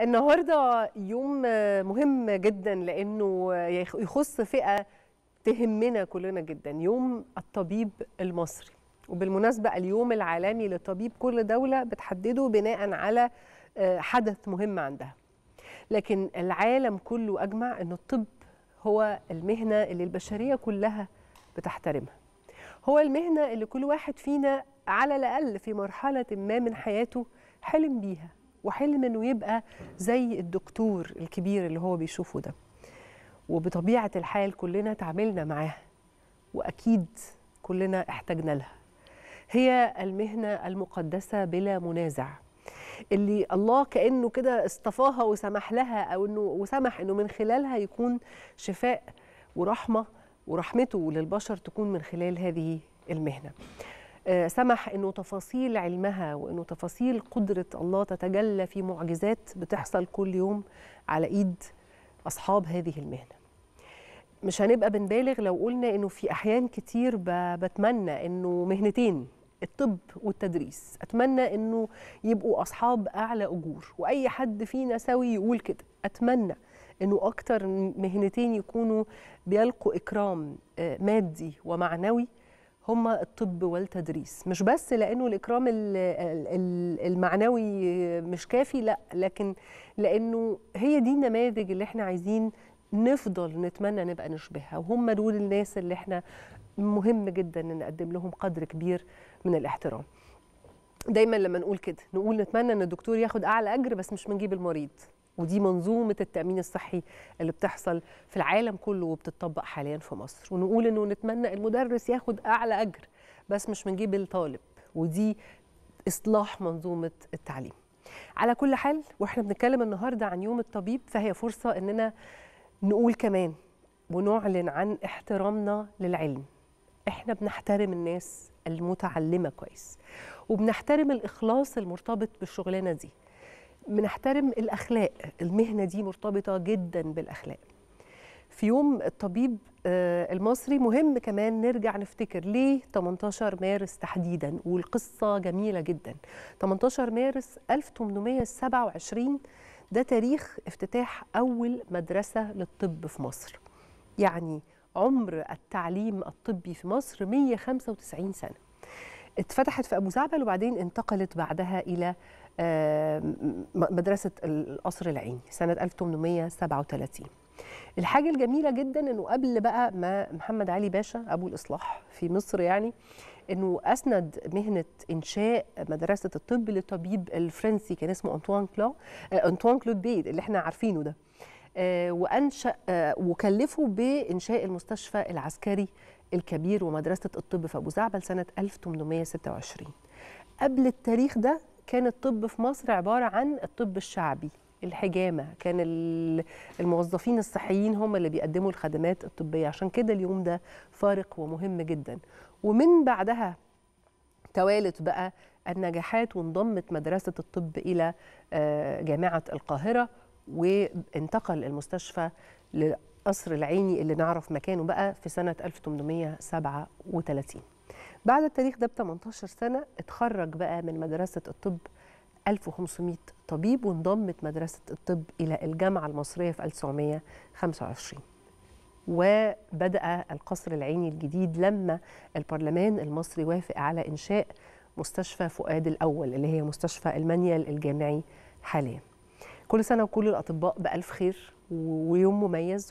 النهارده يوم مهم جدا لانه يخص فئه تهمنا كلنا جدا يوم الطبيب المصري وبالمناسبه اليوم العالمي للطبيب كل دوله بتحدده بناء على آه، حدث مهم عندها لكن العالم كله اجمع ان الطب هو المهنه اللي البشريه كلها بتحترمها هو المهنه اللي كل واحد فينا على الاقل في مرحله ما من حياته حلم بيها وحلم انه يبقى زي الدكتور الكبير اللي هو بيشوفه ده وبطبيعه الحال كلنا تعاملنا معاه واكيد كلنا احتجنا لها هي المهنه المقدسه بلا منازع اللي الله كانه كده اصطفاها وسمح لها او انه وسمح انه من خلالها يكون شفاء ورحمه ورحمته للبشر تكون من خلال هذه المهنه آه، سمح انه تفاصيل علمها وانه تفاصيل قدره الله تتجلى في معجزات بتحصل كل يوم على ايد اصحاب هذه المهنه مش هنبقى بنبالغ لو قلنا انه في احيان كتير بتمنى انه مهنتين الطب والتدريس اتمنى انه يبقوا اصحاب اعلى اجور واي حد فينا سوي يقول كده اتمنى انه اكتر مهنتين يكونوا بيلقوا اكرام آه، مادي ومعنوي هم الطب والتدريس مش بس لانه الاكرام المعنوي مش كافي لا لكن لانه هي دي النماذج اللي احنا عايزين نفضل نتمنى نبقى نشبهها وهم دول الناس اللي احنا مهم جدا ان نقدم لهم قدر كبير من الاحترام دايما لما نقول كده نقول نتمنى ان الدكتور ياخد اعلى اجر بس مش بنجيب المريض ودي منظومه التامين الصحي اللي بتحصل في العالم كله وبتطبق حاليا في مصر ونقول انه نتمنى المدرس ياخد اعلى اجر بس مش من جيب الطالب ودي اصلاح منظومه التعليم على كل حال واحنا بنتكلم النهارده عن يوم الطبيب فهي فرصه اننا نقول كمان ونعلن عن احترامنا للعلم احنا بنحترم الناس المتعلمه كويس وبنحترم الاخلاص المرتبط بالشغلانه دي بنحترم الاخلاق المهنه دي مرتبطه جدا بالاخلاق في يوم الطبيب آه، المصري مهم كمان نرجع نفتكر ليه 18 مارس تحديدا والقصه جميله جدا 18 مارس 1827 ده تاريخ افتتاح اول مدرسه للطب في مصر يعني عمر التعليم الطبي في مصر 195 سنه اتفتحت في أبو زعبل وبعدين انتقلت بعدها إلى آه، مدرسة القصر العيني سنة 1837 الحاجة الجميلة جدا أنه قبل بقى ما محمد علي باشا أبو الإصلاح في مصر يعني أنه أسند مهنة إنشاء مدرسة الطب للطبيب الفرنسي كان اسمه أنطوان كلو آه، أنطوان كلود بيد اللي احنا عارفينه ده آه، وأنشأ وكلفه بإنشاء المستشفى العسكري الكبير ومدرسة الطب في أبو زعبل سنة 1826 قبل التاريخ ده كان الطب في مصر عبارة عن الطب الشعبي الحجامة كان الموظفين الصحيين هم اللي بيقدموا الخدمات الطبية عشان كده اليوم ده فارق ومهم جدا ومن بعدها توالت بقى النجاحات وانضمت مدرسة الطب إلى آه، جامعة القاهرة وانتقل المستشفى لقصر العيني اللي نعرف مكانه بقى في سنة 1837 بعد التاريخ ده ب 18 سنة اتخرج بقى من مدرسة الطب 1500 طبيب وانضمت مدرسة الطب إلى الجامعة المصرية في 1925 وبدأ القصر العيني الجديد لما البرلمان المصري وافق على إنشاء مستشفى فؤاد الأول اللي هي مستشفى المنيل الجامعي حالياً كل سنه وكل الاطباء بالف خير ويوم مميز